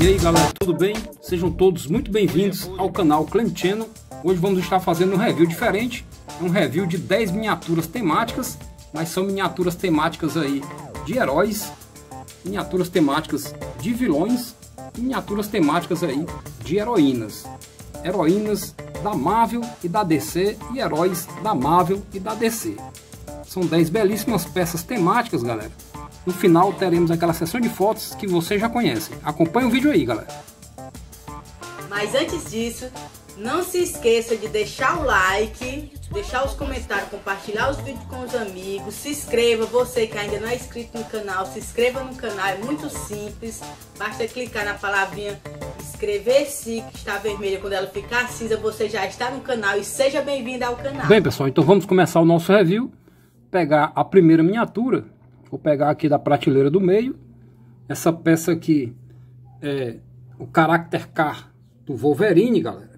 E aí galera, tudo bem? Sejam todos muito bem-vindos ao canal Clem Channel. Hoje vamos estar fazendo um review diferente, é um review de 10 miniaturas temáticas, mas são miniaturas temáticas aí de heróis miniaturas temáticas de vilões e miniaturas temáticas aí de heroínas. Heroínas da Marvel e da DC e heróis da Marvel e da DC. São 10 belíssimas peças temáticas, galera. No final teremos aquela sessão de fotos que vocês já conhecem. Acompanhe o vídeo aí, galera. Mas antes disso, não se esqueça de deixar o like, deixar os comentários, compartilhar os vídeos com os amigos. Se inscreva, você que ainda não é inscrito no canal, se inscreva no canal, é muito simples. Basta clicar na palavrinha inscrever-se, que está vermelha. Quando ela ficar cinza, você já está no canal e seja bem-vindo ao canal. Bem, pessoal, então vamos começar o nosso review. Pegar a primeira miniatura, vou pegar aqui da prateleira do meio. Essa peça aqui é o Character Car do Wolverine, galera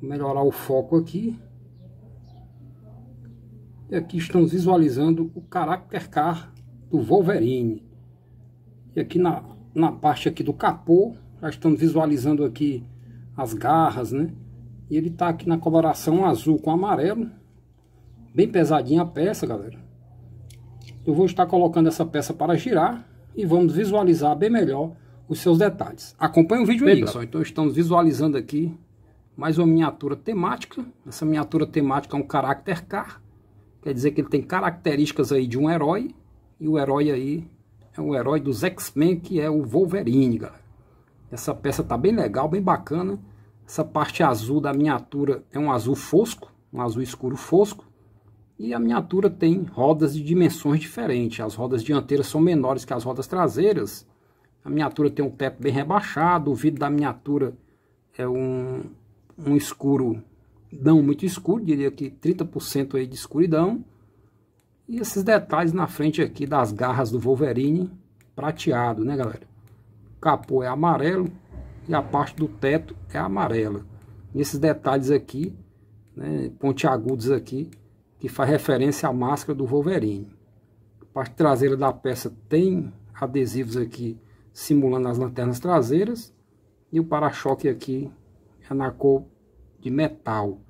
melhorar o foco aqui. E aqui estamos visualizando o Character Car do Wolverine. E aqui na, na parte aqui do capô, já estamos visualizando aqui as garras, né? E ele tá aqui na coloração azul com amarelo. Bem pesadinha a peça, galera. Eu vou estar colocando essa peça para girar e vamos visualizar bem melhor os seus detalhes. Acompanhe o vídeo aí, pessoal. Então estamos visualizando aqui mais uma miniatura temática. Essa miniatura temática é um character car, quer dizer que ele tem características aí de um herói, e o herói aí é o herói dos X-Men, que é o Wolverine, galera. Essa peça tá bem legal, bem bacana. Essa parte azul da miniatura é um azul fosco, um azul escuro fosco. E a miniatura tem rodas de dimensões diferentes. As rodas dianteiras são menores que as rodas traseiras. A miniatura tem um teto bem rebaixado. O vidro da miniatura é um, um escuro, não muito escuro, diria que 30% aí de escuridão. E esses detalhes na frente aqui das garras do Wolverine, prateado, né galera? capô é amarelo e a parte do teto é amarela. E esses detalhes aqui, né, pontiagudos aqui, que faz referência à máscara do Wolverine. A parte traseira da peça tem adesivos aqui simulando as lanternas traseiras e o para-choque aqui é na cor de metal.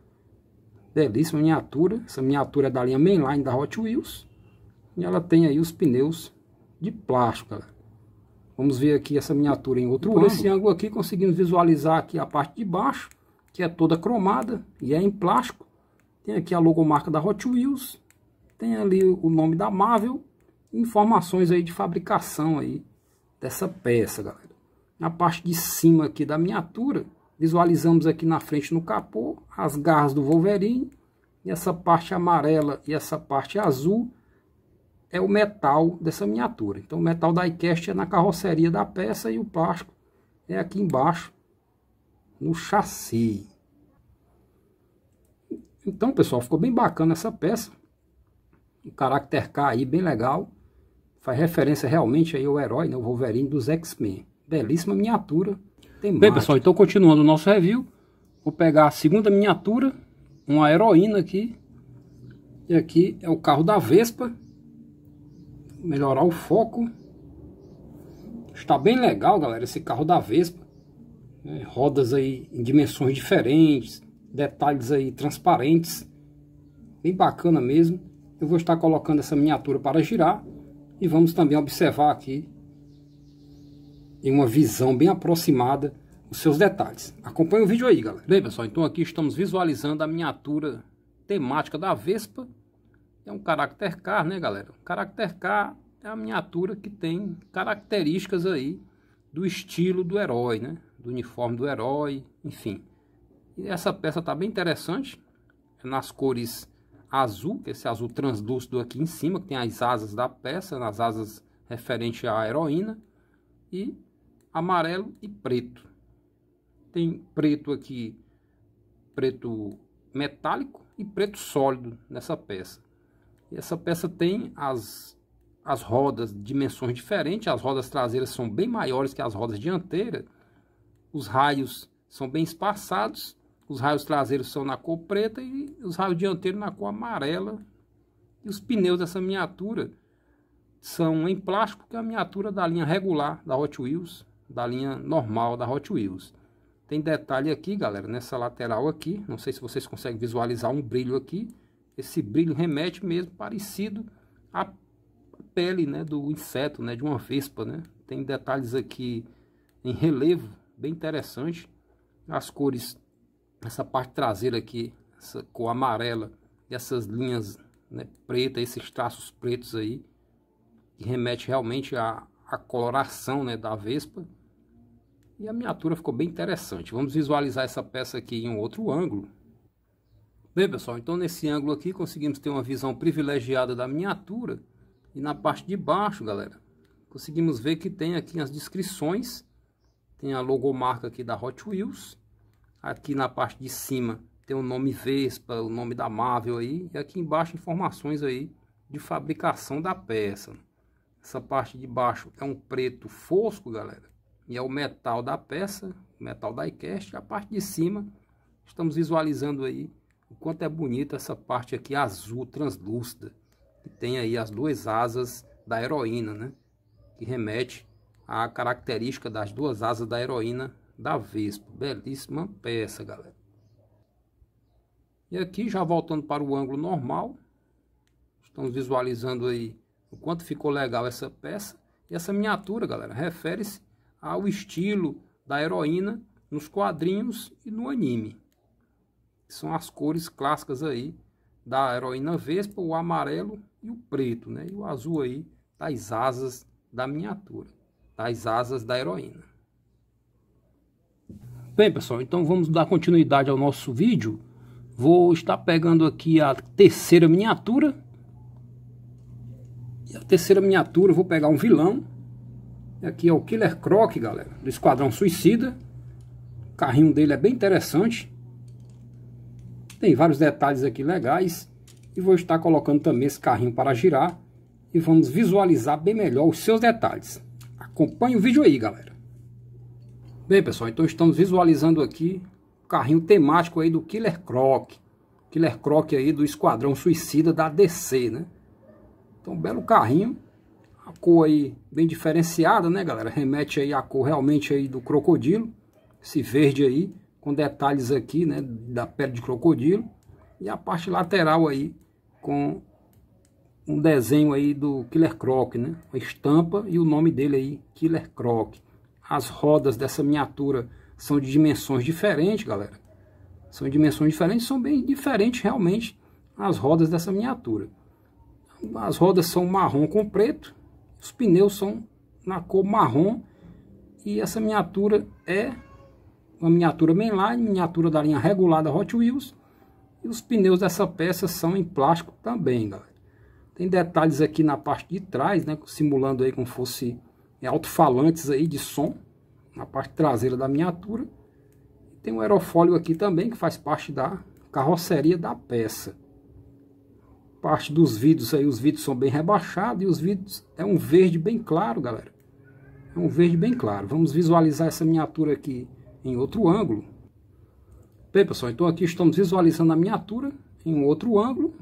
Belíssima miniatura, essa miniatura é da linha Mainline da Hot Wheels. E ela tem aí os pneus de plástico, galera. Vamos ver aqui essa miniatura em outro por ângulo. esse ângulo aqui conseguimos visualizar aqui a parte de baixo, que é toda cromada e é em plástico. Tem aqui a logomarca da Hot Wheels, tem ali o nome da Marvel, informações aí de fabricação aí dessa peça, galera. Na parte de cima aqui da miniatura, Visualizamos aqui na frente no capô as garras do Wolverine. E essa parte amarela e essa parte azul é o metal dessa miniatura. Então o metal da iCast é na carroceria da peça e o plástico é aqui embaixo no chassi. Então pessoal, ficou bem bacana essa peça. O caráter K aí bem legal. Faz referência realmente aí ao herói, né, o Wolverine dos X-Men. Belíssima miniatura Temática. Bem, pessoal, então continuando o nosso review, vou pegar a segunda miniatura, uma heroína aqui. E aqui é o carro da Vespa. Vou melhorar o foco. Está bem legal, galera, esse carro da Vespa. É, rodas aí em dimensões diferentes, detalhes aí transparentes. Bem bacana mesmo. Eu vou estar colocando essa miniatura para girar. E vamos também observar aqui em uma visão bem aproximada os seus detalhes. Acompanhe o vídeo aí, galera. Bem, pessoal, então aqui estamos visualizando a miniatura temática da Vespa. É um Caracter Car, né, galera? O Caracter Car é a miniatura que tem características aí do estilo do herói, né? Do uniforme do herói, enfim. E essa peça tá bem interessante, é nas cores azul, esse azul translúcido aqui em cima, que tem as asas da peça, nas asas referente à heroína. E amarelo e preto. Tem preto aqui, preto metálico e preto sólido nessa peça. E essa peça tem as, as rodas de dimensões diferentes, as rodas traseiras são bem maiores que as rodas dianteiras, os raios são bem espaçados, os raios traseiros são na cor preta e os raios dianteiros na cor amarela. E os pneus dessa miniatura são em plástico, que é a miniatura da linha regular da Hot Wheels, da linha normal da Hot Wheels. Tem detalhe aqui, galera, nessa lateral aqui, não sei se vocês conseguem visualizar um brilho aqui. Esse brilho remete mesmo parecido à pele, né, do inseto, né, de uma vespa, né? Tem detalhes aqui em relevo, bem interessante. As cores, essa parte traseira aqui, essa cor amarela e essas linhas né, preta, esses traços pretos aí, que remete realmente a, a coloração né, da Vespa. E a miniatura ficou bem interessante. Vamos visualizar essa peça aqui em um outro ângulo. Bem, pessoal, então nesse ângulo aqui conseguimos ter uma visão privilegiada da miniatura. E na parte de baixo, galera, conseguimos ver que tem aqui as descrições. Tem a logomarca aqui da Hot Wheels. Aqui na parte de cima tem o nome Vespa, o nome da Marvel aí. E aqui embaixo informações aí de fabricação da peça. Essa parte de baixo é um preto fosco, galera. E é o metal da peça, o metal da iCast. E a parte de cima, estamos visualizando aí o quanto é bonita essa parte aqui azul, translúcida. Que tem aí as duas asas da heroína, né? Que remete à característica das duas asas da heroína da Vespa. Belíssima peça, galera. E aqui, já voltando para o ângulo normal, estamos visualizando aí o quanto ficou legal essa peça. E essa miniatura, galera, refere-se ao estilo da heroína nos quadrinhos e no anime. São as cores clássicas aí da heroína Vespa, o amarelo e o preto, né? E o azul aí das asas da miniatura, das asas da heroína. Bem, pessoal, então vamos dar continuidade ao nosso vídeo. Vou estar pegando aqui a terceira miniatura a terceira miniatura, eu vou pegar um vilão. Aqui é o Killer Croc, galera, do Esquadrão Suicida. O carrinho dele é bem interessante. Tem vários detalhes aqui legais. E vou estar colocando também esse carrinho para girar. E vamos visualizar bem melhor os seus detalhes. Acompanhe o vídeo aí, galera. Bem, pessoal, então estamos visualizando aqui o carrinho temático aí do Killer Croc. Killer Croc aí do Esquadrão Suicida da DC, né? Então, um belo carrinho. A cor aí bem diferenciada, né, galera? Remete aí à cor realmente aí do crocodilo. Esse verde aí, com detalhes aqui, né, da pele de crocodilo. E a parte lateral aí, com um desenho aí do Killer Croc, né? Uma estampa e o nome dele aí, Killer Croc. As rodas dessa miniatura são de dimensões diferentes, galera. São dimensões diferentes, são bem diferentes realmente as rodas dessa miniatura. As rodas são marrom com preto, os pneus são na cor marrom e essa miniatura é uma miniatura mainline, miniatura da linha regulada Hot Wheels e os pneus dessa peça são em plástico também, galera. Tem detalhes aqui na parte de trás, né, simulando aí como fosse alto-falantes aí de som na parte traseira da miniatura. Tem um aerofólio aqui também que faz parte da carroceria da peça parte dos vidros aí, os vidros são bem rebaixados e os vidros é um verde bem claro, galera. É um verde bem claro. Vamos visualizar essa miniatura aqui em outro ângulo. Bem, pessoal, então aqui estamos visualizando a miniatura em um outro ângulo.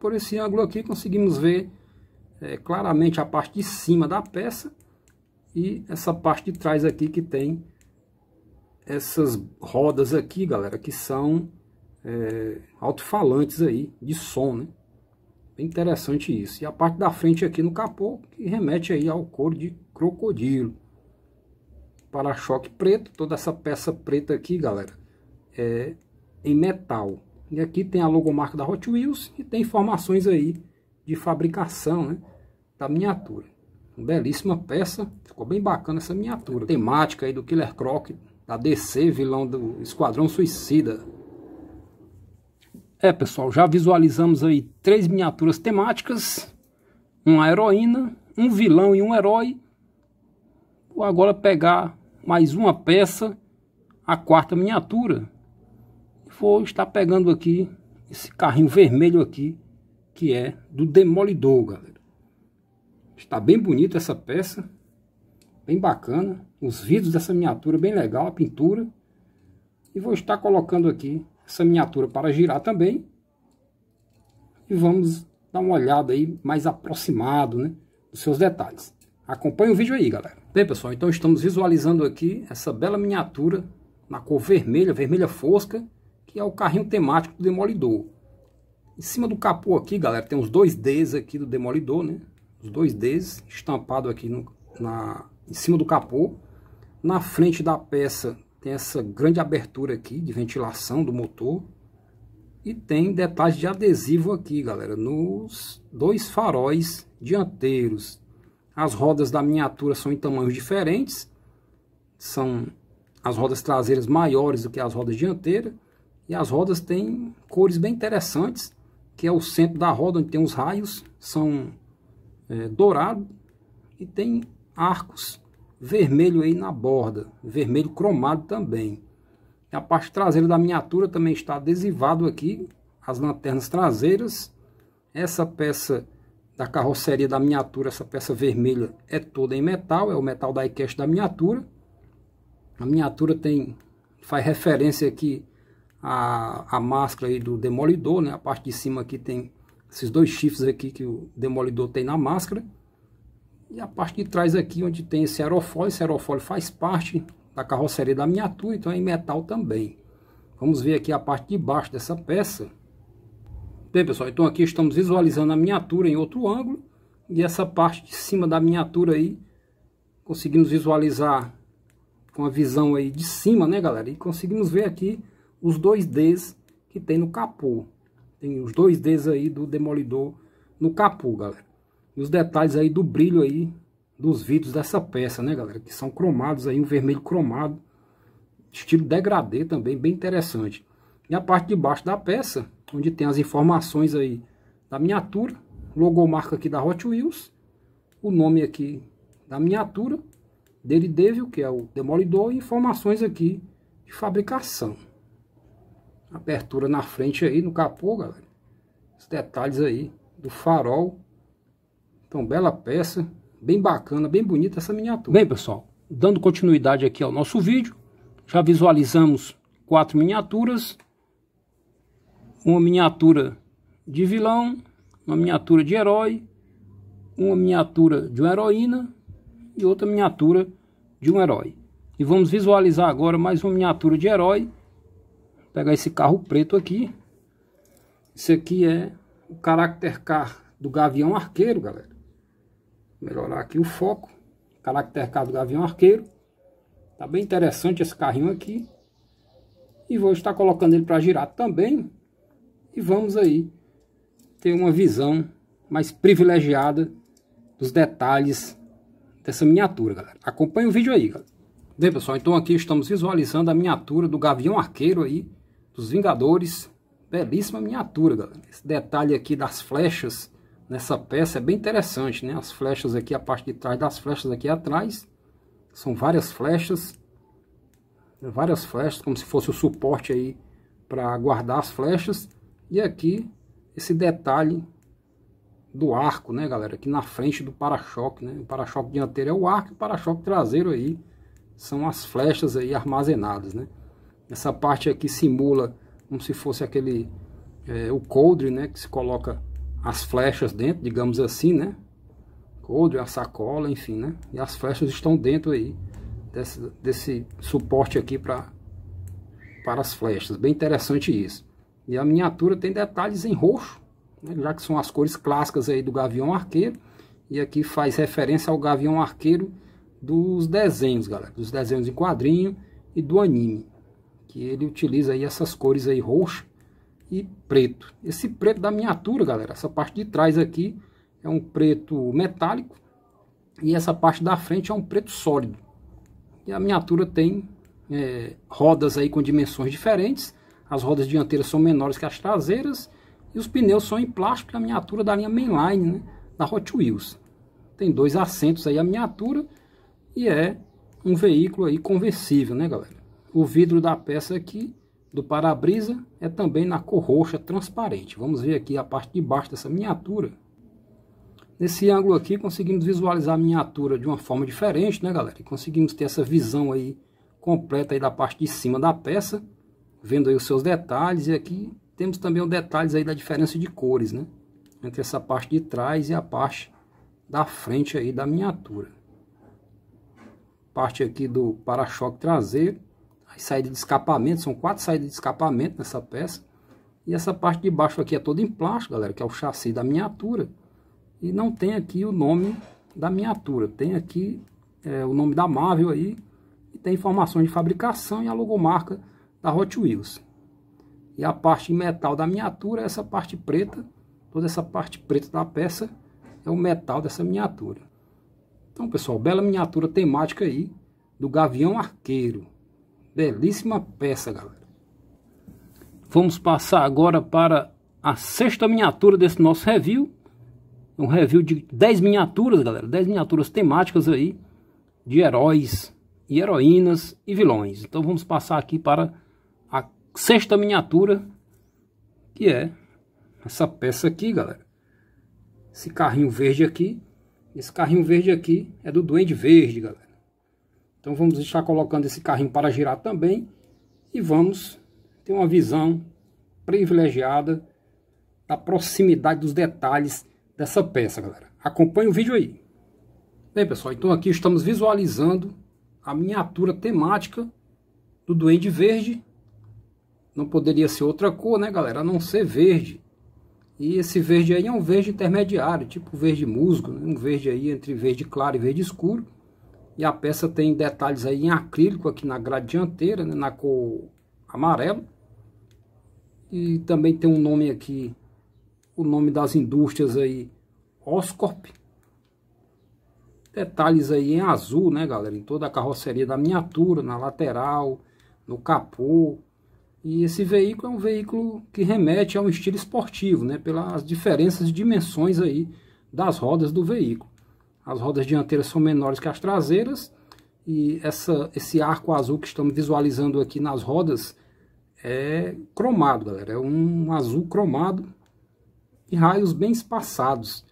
Por esse ângulo aqui conseguimos ver é, claramente a parte de cima da peça e essa parte de trás aqui que tem essas rodas aqui, galera, que são é, alto-falantes aí de som, né? Bem interessante isso. E a parte da frente aqui no capô, que remete aí ao couro de crocodilo. Para-choque preto, toda essa peça preta aqui, galera, é em metal. E aqui tem a logomarca da Hot Wheels e tem informações aí de fabricação, né, da miniatura. Uma belíssima peça, ficou bem bacana essa miniatura. Temática aí do Killer Croc, da DC, vilão do Esquadrão Suicida. É, pessoal, já visualizamos aí três miniaturas temáticas, uma heroína, um vilão e um herói. Vou agora pegar mais uma peça, a quarta miniatura. Vou estar pegando aqui esse carrinho vermelho aqui, que é do Demolidor, galera. Está bem bonita essa peça, bem bacana. Os vidros dessa miniatura bem legal, a pintura. E vou estar colocando aqui essa miniatura para girar também. E vamos dar uma olhada aí mais aproximado, né? Dos seus detalhes. Acompanhe o vídeo aí, galera. Bem, pessoal, então estamos visualizando aqui essa bela miniatura na cor vermelha, vermelha fosca, que é o carrinho temático do Demolidor. Em cima do capô aqui, galera, tem os dois Ds aqui do Demolidor, né? Os dois Ds estampado aqui no, na, em cima do capô. Na frente da peça tem essa grande abertura aqui de ventilação do motor. E tem detalhes de adesivo aqui, galera, nos dois faróis dianteiros. As rodas da miniatura são em tamanhos diferentes. São as rodas traseiras maiores do que as rodas dianteiras. E as rodas têm cores bem interessantes, que é o centro da roda, onde tem os raios, são é, dourado e tem arcos vermelho aí na borda, vermelho cromado também. A parte traseira da miniatura também está adesivado aqui, as lanternas traseiras. Essa peça da carroceria da miniatura, essa peça vermelha é toda em metal, é o metal da iCast da miniatura. A miniatura tem faz referência aqui à, à máscara aí do demolidor, né? A parte de cima aqui tem esses dois chifres aqui que o demolidor tem na máscara. E a parte de trás aqui, onde tem esse aerofólio, esse aerofólio faz parte da carroceria da miniatura, então é em metal também. Vamos ver aqui a parte de baixo dessa peça. Bem, pessoal, então aqui estamos visualizando a miniatura em outro ângulo. E essa parte de cima da miniatura aí, conseguimos visualizar com a visão aí de cima, né, galera? E conseguimos ver aqui os dois Ds que tem no capô. Tem os dois Ds aí do demolidor no capô, galera. E os detalhes aí do brilho aí dos vidros dessa peça, né, galera? Que são cromados aí, um vermelho cromado. Estilo degradê também, bem interessante. E a parte de baixo da peça, onde tem as informações aí da miniatura. Logomarca aqui da Hot Wheels. O nome aqui da miniatura. Dele Devil, que é o Demolidor. E informações aqui de fabricação. Apertura na frente aí, no capô, galera. Os detalhes aí do farol então, bela peça, bem bacana, bem bonita essa miniatura. Bem, pessoal, dando continuidade aqui ao nosso vídeo, já visualizamos quatro miniaturas, uma miniatura de vilão, uma miniatura de herói, uma miniatura de uma heroína e outra miniatura de um herói. E vamos visualizar agora mais uma miniatura de herói. Vou pegar esse carro preto aqui. Esse aqui é o Character Car do Gavião Arqueiro, galera. Melhorar aqui o foco. Caracter do Gavião Arqueiro. Tá bem interessante esse carrinho aqui. E vou estar colocando ele para girar também. E vamos aí ter uma visão mais privilegiada dos detalhes dessa miniatura, galera. Acompanhe o vídeo aí, galera. Bem, pessoal, então aqui estamos visualizando a miniatura do Gavião Arqueiro aí, dos Vingadores. Belíssima miniatura, galera. Esse detalhe aqui das flechas nessa peça é bem interessante, né? As flechas aqui, a parte de trás das flechas aqui atrás, são várias flechas, várias flechas, como se fosse o suporte aí para guardar as flechas. E aqui esse detalhe do arco, né, galera? Aqui na frente do para-choque, né? O para-choque dianteiro é o arco, e o para-choque traseiro aí são as flechas aí armazenadas, né? Essa parte aqui simula como se fosse aquele é, o coldre, né, que se coloca as flechas dentro, digamos assim, né? Coldre, a sacola, enfim, né? E as flechas estão dentro aí desse, desse suporte aqui para para as flechas. Bem interessante isso. E a miniatura tem detalhes em roxo, né? já que são as cores clássicas aí do gavião arqueiro. E aqui faz referência ao gavião arqueiro dos desenhos, galera. Dos desenhos em quadrinho e do anime. Que ele utiliza aí essas cores aí roxo e preto. Esse preto da miniatura, galera, essa parte de trás aqui é um preto metálico e essa parte da frente é um preto sólido. E a miniatura tem é, rodas aí com dimensões diferentes, as rodas dianteiras são menores que as traseiras e os pneus são em plástico, a miniatura da linha Mainline, né, da Hot Wheels. Tem dois assentos aí a miniatura e é um veículo aí conversível, né, galera? O vidro da peça aqui do para-brisa é também na cor roxa transparente. Vamos ver aqui a parte de baixo dessa miniatura. Nesse ângulo aqui conseguimos visualizar a miniatura de uma forma diferente, né galera? E conseguimos ter essa visão aí completa aí da parte de cima da peça, vendo aí os seus detalhes. E aqui temos também os detalhes aí da diferença de cores, né? Entre essa parte de trás e a parte da frente aí da miniatura. Parte aqui do para-choque traseiro saída de escapamento, são quatro saídas de escapamento nessa peça. E essa parte de baixo aqui é toda em plástico, galera, que é o chassi da miniatura. E não tem aqui o nome da miniatura, tem aqui é, o nome da Marvel aí, e tem informações de fabricação e a logomarca da Hot Wheels. E a parte em metal da miniatura é essa parte preta, toda essa parte preta da peça é o metal dessa miniatura. Então, pessoal, bela miniatura temática aí do Gavião Arqueiro. Belíssima peça, galera. Vamos passar agora para a sexta miniatura desse nosso review. Um review de 10 miniaturas, galera. 10 miniaturas temáticas aí de heróis e heroínas e vilões. Então vamos passar aqui para a sexta miniatura, que é essa peça aqui, galera. Esse carrinho verde aqui. Esse carrinho verde aqui é do Duende Verde, galera. Então vamos estar colocando esse carrinho para girar também e vamos ter uma visão privilegiada da proximidade dos detalhes dessa peça, galera. Acompanhe o vídeo aí. Bem, pessoal, então aqui estamos visualizando a miniatura temática do Duende Verde. Não poderia ser outra cor, né, galera? A não ser verde. E esse verde aí é um verde intermediário, tipo verde musgo, né? um verde aí entre verde claro e verde escuro. E a peça tem detalhes aí em acrílico aqui na grade dianteira, né, na cor amarelo. E também tem um nome aqui, o nome das indústrias aí, Oscorp. Detalhes aí em azul, né, galera? Em toda a carroceria da miniatura, na lateral, no capô. E esse veículo é um veículo que remete a um estilo esportivo, né? Pelas diferenças de dimensões aí das rodas do veículo. As rodas dianteiras são menores que as traseiras e essa, esse arco azul que estamos visualizando aqui nas rodas é cromado, galera. É um azul cromado e raios bem espaçados.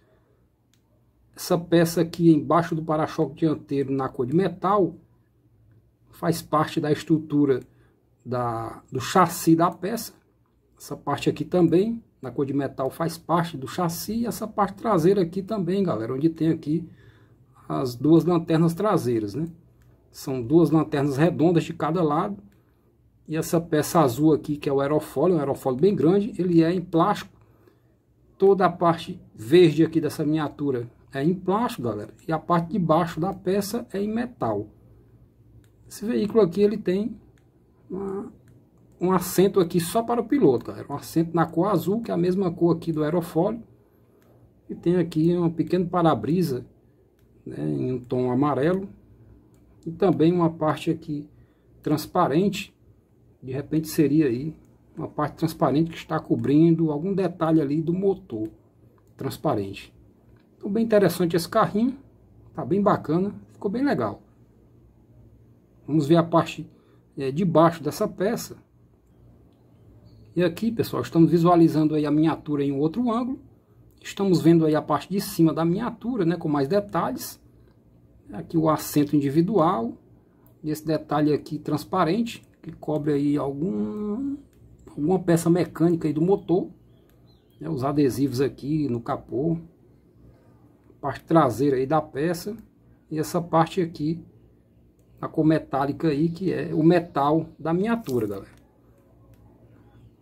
Essa peça aqui embaixo do para-choque dianteiro na cor de metal faz parte da estrutura da, do chassi da peça. Essa parte aqui também, na cor de metal, faz parte do chassi. E essa parte traseira aqui também, galera, onde tem aqui as duas lanternas traseiras, né? São duas lanternas redondas de cada lado. E essa peça azul aqui, que é o aerofólio, um aerofólio bem grande, ele é em plástico. Toda a parte verde aqui dessa miniatura é em plástico, galera. E a parte de baixo da peça é em metal. Esse veículo aqui, ele tem uma, um assento aqui só para o piloto, galera. Um assento na cor azul, que é a mesma cor aqui do aerofólio. E tem aqui um pequeno para-brisa né, em um tom amarelo, e também uma parte aqui transparente, de repente seria aí uma parte transparente que está cobrindo algum detalhe ali do motor transparente. Então bem interessante esse carrinho, tá bem bacana, ficou bem legal. Vamos ver a parte é, de baixo dessa peça. E aqui pessoal, estamos visualizando aí a miniatura em outro ângulo. Estamos vendo aí a parte de cima da miniatura, né, com mais detalhes. Aqui o assento individual, esse detalhe aqui transparente, que cobre aí algum, alguma peça mecânica aí do motor. Né, os adesivos aqui no capô, parte traseira aí da peça e essa parte aqui a cor metálica aí que é o metal da miniatura galera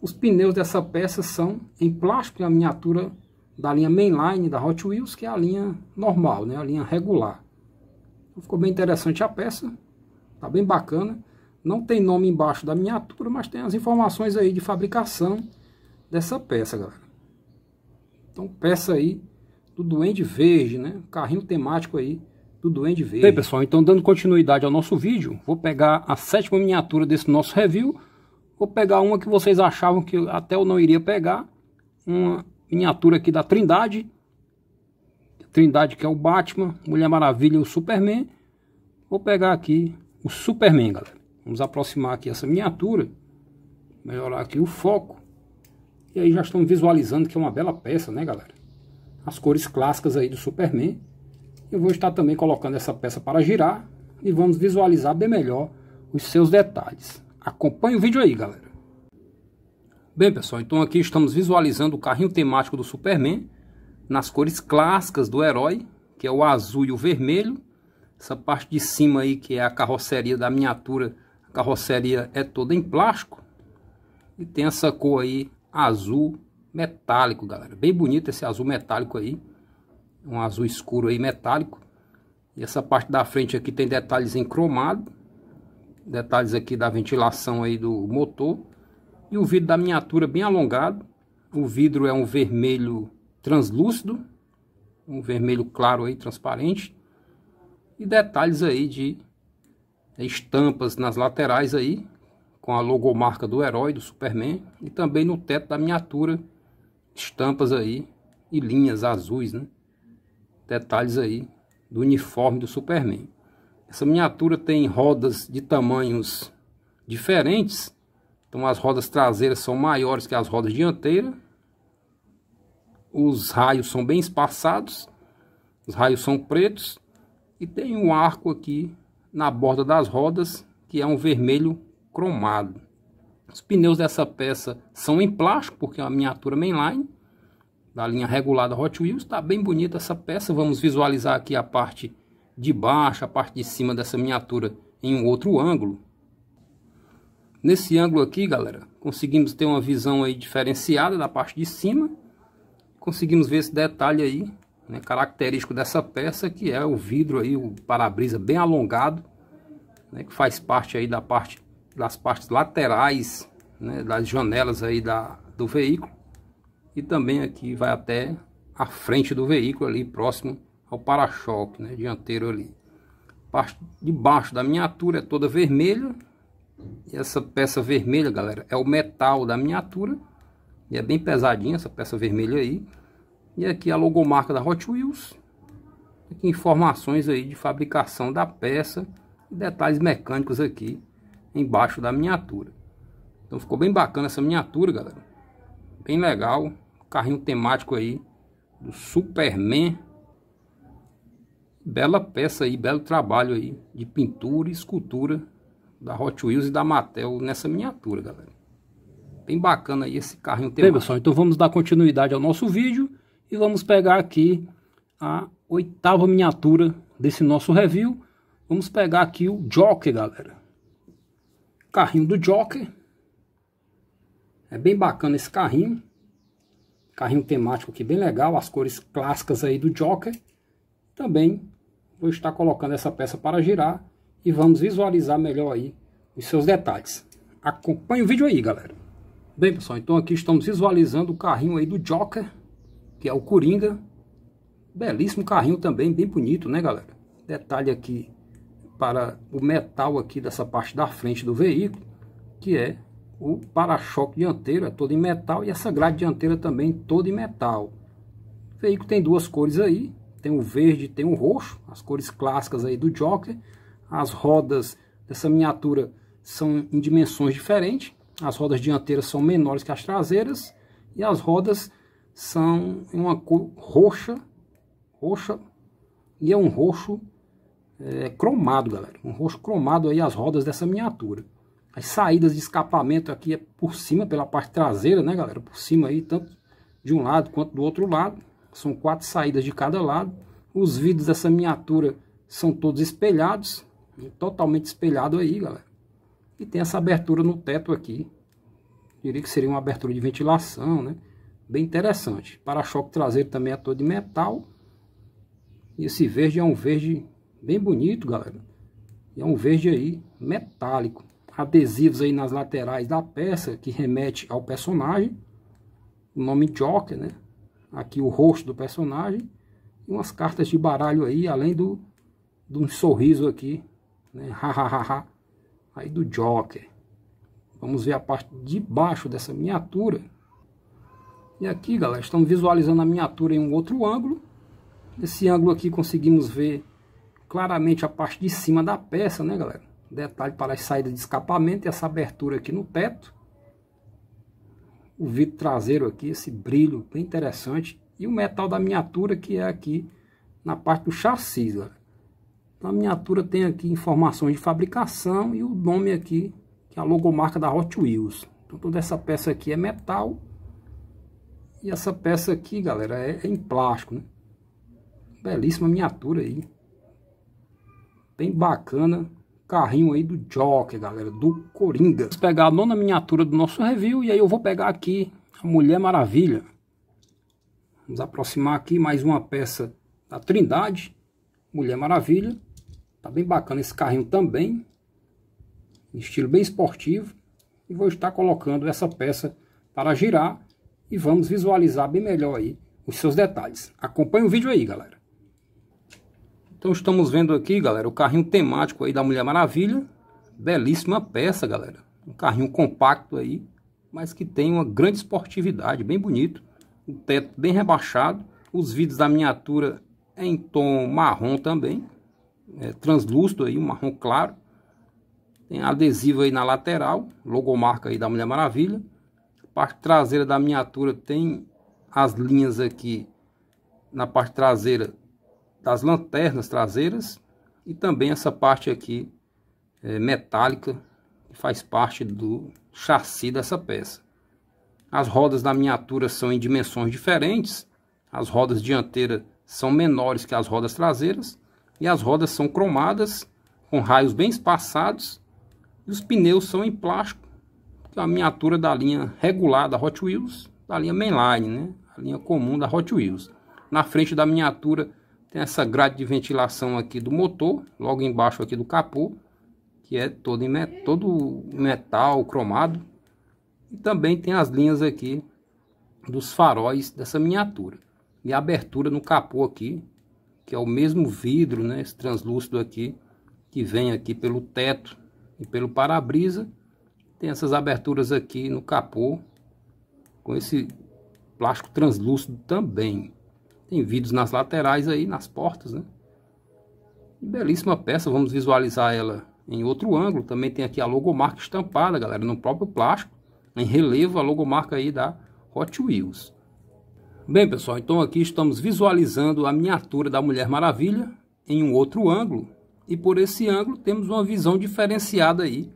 os pneus dessa peça são em plástico e a miniatura da linha mainline da Hot Wheels, que é a linha normal, né? a linha regular. Então, ficou bem interessante a peça, tá bem bacana. Não tem nome embaixo da miniatura, mas tem as informações aí de fabricação dessa peça, galera. Então, peça aí do Duende Verde, né? Carrinho temático aí do Duende Verde. Bem, pessoal, então dando continuidade ao nosso vídeo, vou pegar a sétima miniatura desse nosso review. Vou pegar uma que vocês achavam que até eu não iria pegar. Uma miniatura aqui da Trindade. Trindade que é o Batman, Mulher Maravilha e o Superman. Vou pegar aqui o Superman, galera. Vamos aproximar aqui essa miniatura. Melhorar aqui o foco. E aí já estamos visualizando que é uma bela peça, né, galera? As cores clássicas aí do Superman. Eu vou estar também colocando essa peça para girar. E vamos visualizar bem melhor os seus detalhes. Acompanhe o vídeo aí, galera. Bem pessoal, então aqui estamos visualizando o carrinho temático do Superman nas cores clássicas do herói, que é o azul e o vermelho. Essa parte de cima aí que é a carroceria da miniatura, a carroceria é toda em plástico. E tem essa cor aí azul metálico, galera. Bem bonito esse azul metálico aí. Um azul escuro aí metálico. E essa parte da frente aqui tem detalhes em cromado. Detalhes aqui da ventilação aí do motor. E o vidro da miniatura bem alongado. O vidro é um vermelho translúcido, um vermelho claro aí, transparente. E detalhes aí de estampas nas laterais aí, com a logomarca do herói, do Superman. E também no teto da miniatura, estampas aí e linhas azuis, né? Detalhes aí do uniforme do Superman. Essa miniatura tem rodas de tamanhos diferentes então as rodas traseiras são maiores que as rodas dianteiras. Os raios são bem espaçados. Os raios são pretos. E tem um arco aqui na borda das rodas, que é um vermelho cromado. Os pneus dessa peça são em plástico, porque é uma miniatura mainline, da linha regulada Hot Wheels. Está bem bonita essa peça. Vamos visualizar aqui a parte de baixo, a parte de cima dessa miniatura em um outro ângulo. Nesse ângulo aqui, galera, conseguimos ter uma visão aí diferenciada da parte de cima. Conseguimos ver esse detalhe aí, né, característico dessa peça, que é o vidro aí, o para-brisa bem alongado, né, que faz parte aí da parte, das partes laterais, né, das janelas aí da, do veículo. E também aqui vai até a frente do veículo ali, próximo ao para-choque, né, dianteiro ali. Parte de baixo da miniatura é toda vermelha, e essa peça vermelha, galera, é o metal da miniatura. E é bem pesadinha essa peça vermelha aí. E aqui a logomarca da Hot Wheels. Aqui informações aí de fabricação da peça. detalhes mecânicos aqui embaixo da miniatura. Então ficou bem bacana essa miniatura, galera. Bem legal. Carrinho temático aí do Superman. Bela peça aí, belo trabalho aí de pintura e escultura da Hot Wheels e da Mattel nessa miniatura, galera. Bem bacana aí esse carrinho temático. Bem, pessoal, então vamos dar continuidade ao nosso vídeo e vamos pegar aqui a oitava miniatura desse nosso review. Vamos pegar aqui o Joker, galera. Carrinho do Joker. É bem bacana esse carrinho. Carrinho temático aqui bem legal, as cores clássicas aí do Joker. Também vou estar colocando essa peça para girar e vamos visualizar melhor aí os seus detalhes. Acompanhe o vídeo aí, galera. Bem, pessoal, então aqui estamos visualizando o carrinho aí do Joker, que é o Coringa. Belíssimo carrinho também, bem bonito, né, galera? Detalhe aqui para o metal aqui dessa parte da frente do veículo, que é o para-choque dianteiro, é todo em metal, e essa grade dianteira também toda em metal. O veículo tem duas cores aí, tem o verde tem o roxo, as cores clássicas aí do Joker, as rodas dessa miniatura são em dimensões diferentes. As rodas dianteiras são menores que as traseiras e as rodas são em uma cor roxa, roxa e é um roxo é, cromado, galera. Um roxo cromado aí as rodas dessa miniatura. As saídas de escapamento aqui é por cima, pela parte traseira, né, galera? Por cima aí, tanto de um lado quanto do outro lado. São quatro saídas de cada lado. Os vidros dessa miniatura são todos espelhados. Totalmente espelhado aí, galera. E tem essa abertura no teto aqui. Diria que seria uma abertura de ventilação, né? Bem interessante. Para-choque traseiro também é todo de metal. E esse verde é um verde bem bonito, galera. E é um verde aí metálico. Adesivos aí nas laterais da peça, que remete ao personagem. O nome Joker, né? Aqui o rosto do personagem. E umas cartas de baralho aí, além do, de um sorriso aqui né? Aí do Joker. Vamos ver a parte de baixo dessa miniatura. E aqui, galera, estamos visualizando a miniatura em um outro ângulo. Nesse ângulo aqui conseguimos ver claramente a parte de cima da peça, né, galera? Detalhe para as saídas de escapamento e essa abertura aqui no teto. O vidro traseiro aqui, esse brilho bem interessante. E o metal da miniatura que é aqui na parte do chassi, galera. Na então, miniatura tem aqui informações de fabricação e o nome aqui, que é a logomarca da Hot Wheels. Então toda essa peça aqui é metal. E essa peça aqui, galera, é, é em plástico, né? Belíssima miniatura aí. Bem bacana. Carrinho aí do Joker, galera, do Coringa. Vamos pegar a nona miniatura do nosso review e aí eu vou pegar aqui a Mulher Maravilha. Vamos aproximar aqui mais uma peça da Trindade, Mulher Maravilha. Tá bem bacana esse carrinho também. Estilo bem esportivo. E vou estar colocando essa peça para girar. E vamos visualizar bem melhor aí os seus detalhes. Acompanhe o vídeo aí, galera. Então estamos vendo aqui, galera, o carrinho temático aí da Mulher Maravilha. Belíssima peça, galera. Um carrinho compacto aí, mas que tem uma grande esportividade, bem bonito. O teto bem rebaixado. Os vidros da miniatura em tom marrom também é, translúcido aí, um marrom claro. Tem adesivo aí na lateral, logomarca aí da Mulher Maravilha. Parte traseira da miniatura tem as linhas aqui na parte traseira das lanternas traseiras e também essa parte aqui é, metálica que faz parte do chassi dessa peça. As rodas da miniatura são em dimensões diferentes, as rodas dianteiras são menores que as rodas traseiras e as rodas são cromadas com raios bem espaçados e os pneus são em plástico que é a miniatura da linha regular da Hot Wheels da linha mainline né a linha comum da Hot Wheels na frente da miniatura tem essa grade de ventilação aqui do motor logo embaixo aqui do capô que é todo em met todo metal cromado e também tem as linhas aqui dos faróis dessa miniatura e a abertura no capô aqui que é o mesmo vidro, né, esse translúcido aqui, que vem aqui pelo teto e pelo para-brisa. Tem essas aberturas aqui no capô, com esse plástico translúcido também. Tem vidros nas laterais aí, nas portas, né? Belíssima peça, vamos visualizar ela em outro ângulo. Também tem aqui a logomarca estampada, galera, no próprio plástico. Em relevo, a logomarca aí da Hot Wheels. Bem, pessoal, então aqui estamos visualizando a miniatura da Mulher Maravilha em um outro ângulo. E por esse ângulo temos uma visão diferenciada aí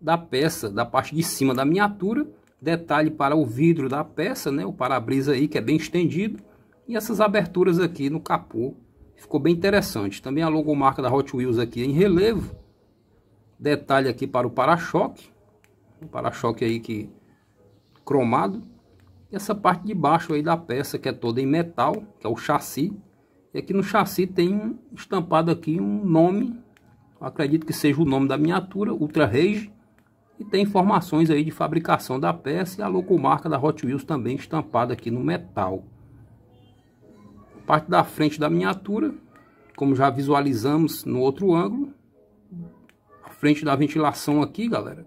da peça, da parte de cima da miniatura. Detalhe para o vidro da peça, né? O para-brisa aí que é bem estendido. E essas aberturas aqui no capô. Ficou bem interessante. Também a logomarca da Hot Wheels aqui em relevo. Detalhe aqui para o para-choque. O para-choque aí que cromado essa parte de baixo aí da peça, que é toda em metal, que é o chassi. E aqui no chassi tem estampado aqui um nome, acredito que seja o nome da miniatura, Ultra Rage. E tem informações aí de fabricação da peça e a locomarca da Hot Wheels também estampada aqui no metal. Parte da frente da miniatura, como já visualizamos no outro ângulo. A frente da ventilação aqui, galera,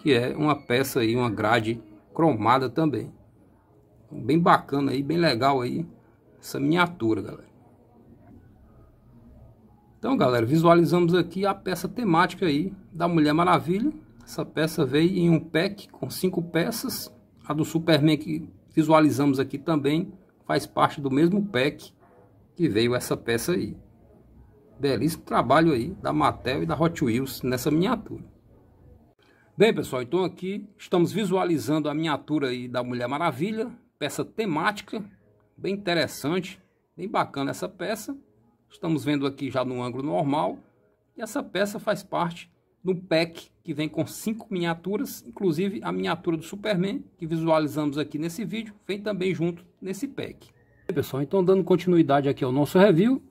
que é uma peça aí, uma grade cromada também. Bem bacana aí, bem legal aí essa miniatura, galera. Então, galera, visualizamos aqui a peça temática aí da Mulher Maravilha. Essa peça veio em um pack com cinco peças. A do Superman que visualizamos aqui também faz parte do mesmo pack que veio essa peça aí. Belíssimo trabalho aí da Mattel e da Hot Wheels nessa miniatura. Bem, pessoal, então aqui estamos visualizando a miniatura aí da Mulher Maravilha, peça temática, bem interessante, bem bacana essa peça. Estamos vendo aqui já no ângulo normal, e essa peça faz parte do pack que vem com cinco miniaturas, inclusive a miniatura do Superman, que visualizamos aqui nesse vídeo, vem também junto nesse pack. Bem, pessoal, então dando continuidade aqui ao nosso review,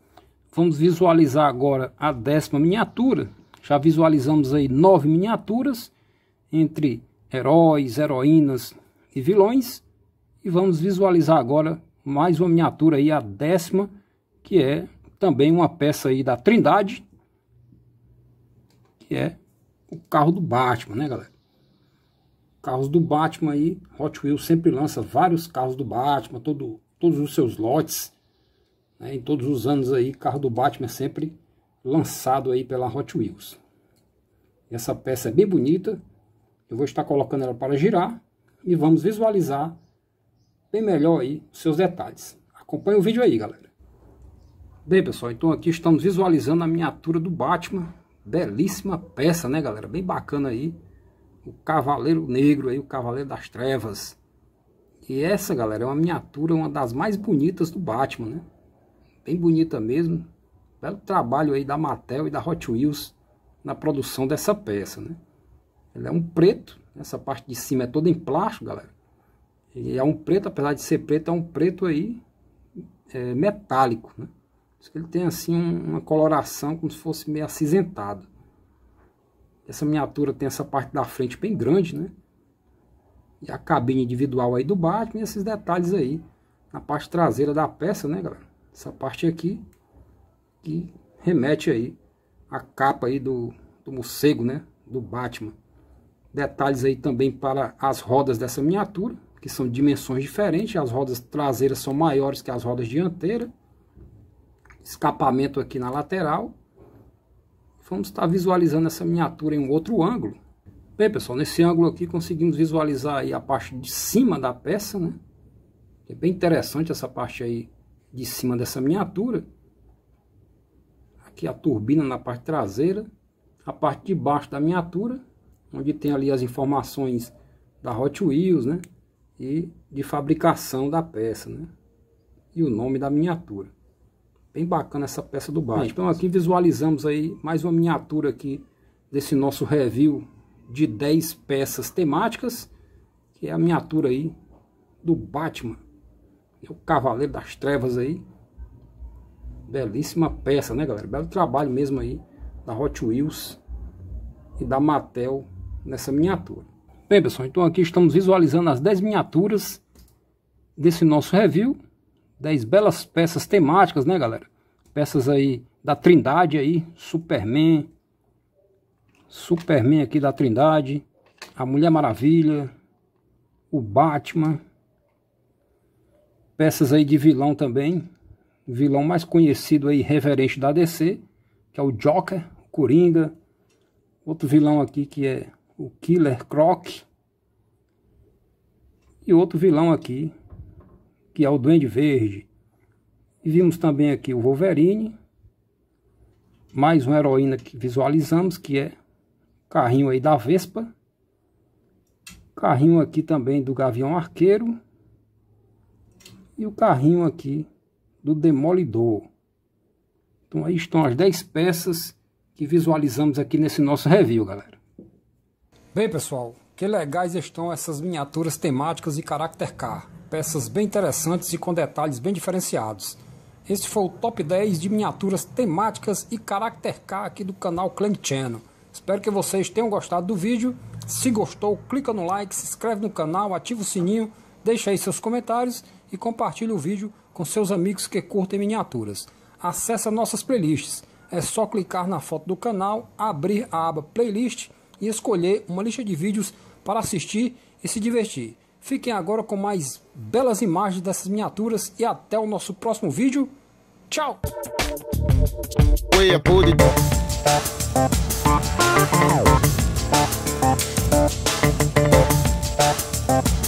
vamos visualizar agora a décima miniatura, já visualizamos aí nove miniaturas, entre heróis, heroínas e vilões. E vamos visualizar agora mais uma miniatura aí, a décima, que é também uma peça aí da Trindade, que é o carro do Batman, né, galera? Carros do Batman aí, Hot Wheels sempre lança vários carros do Batman, todo, todos os seus lotes, né, em todos os anos aí, carro do Batman é sempre lançado aí pela Hot Wheels. Essa peça é bem bonita, eu vou estar colocando ela para girar e vamos visualizar bem melhor aí os seus detalhes. Acompanhe o vídeo aí, galera. Bem, pessoal, então aqui estamos visualizando a miniatura do Batman. Belíssima peça, né, galera? Bem bacana aí. O Cavaleiro Negro aí, o Cavaleiro das Trevas. E essa, galera, é uma miniatura, uma das mais bonitas do Batman, né? Bem bonita mesmo. Belo trabalho aí da Mattel e da Hot Wheels na produção dessa peça, né? Ele é um preto, essa parte de cima é toda em plástico, galera. E é um preto, apesar de ser preto, é um preto aí é, metálico, né? ele tem assim uma coloração como se fosse meio acinzentado. Essa miniatura tem essa parte da frente bem grande, né? E a cabine individual aí do Batman e esses detalhes aí na parte traseira da peça, né, galera? Essa parte aqui que remete aí à capa aí do, do morcego, né? Do Batman. Detalhes aí também para as rodas dessa miniatura, que são dimensões diferentes. As rodas traseiras são maiores que as rodas dianteiras. Escapamento aqui na lateral. Vamos estar visualizando essa miniatura em um outro ângulo. Bem, pessoal, nesse ângulo aqui conseguimos visualizar aí a parte de cima da peça, né? É bem interessante essa parte aí de cima dessa miniatura. Aqui a turbina na parte traseira. A parte de baixo da miniatura onde tem ali as informações da Hot Wheels, né? E de fabricação da peça, né? E o nome da miniatura. Bem bacana essa peça do baixo. Então aqui visualizamos aí mais uma miniatura aqui desse nosso review de 10 peças temáticas, que é a miniatura aí do Batman. É o Cavaleiro das Trevas aí. Belíssima peça, né, galera? Belo trabalho mesmo aí da Hot Wheels e da Mattel nessa miniatura. Bem, pessoal, então aqui estamos visualizando as 10 miniaturas desse nosso review. 10 belas peças temáticas, né, galera? Peças aí da Trindade aí, Superman, Superman aqui da Trindade, a Mulher Maravilha, o Batman, peças aí de vilão também, vilão mais conhecido aí, reverente da DC, que é o Joker, o Coringa, outro vilão aqui que é o Killer Croc. E outro vilão aqui, que é o Duende Verde. E vimos também aqui o Wolverine. Mais uma heroína que visualizamos, que é carrinho aí da Vespa. Carrinho aqui também do Gavião Arqueiro. E o carrinho aqui do Demolidor. Então aí estão as 10 peças que visualizamos aqui nesse nosso review, galera. Bem, pessoal, que legais estão essas miniaturas temáticas e character car. Peças bem interessantes e com detalhes bem diferenciados. Este foi o top 10 de miniaturas temáticas e character car aqui do canal Clank Channel. Espero que vocês tenham gostado do vídeo. Se gostou, clica no like, se inscreve no canal, ativa o sininho, deixa aí seus comentários e compartilhe o vídeo com seus amigos que curtem miniaturas. Acesse nossas playlists. É só clicar na foto do canal, abrir a aba Playlist e escolher uma lista de vídeos para assistir e se divertir. Fiquem agora com mais belas imagens dessas miniaturas e até o nosso próximo vídeo. Tchau! É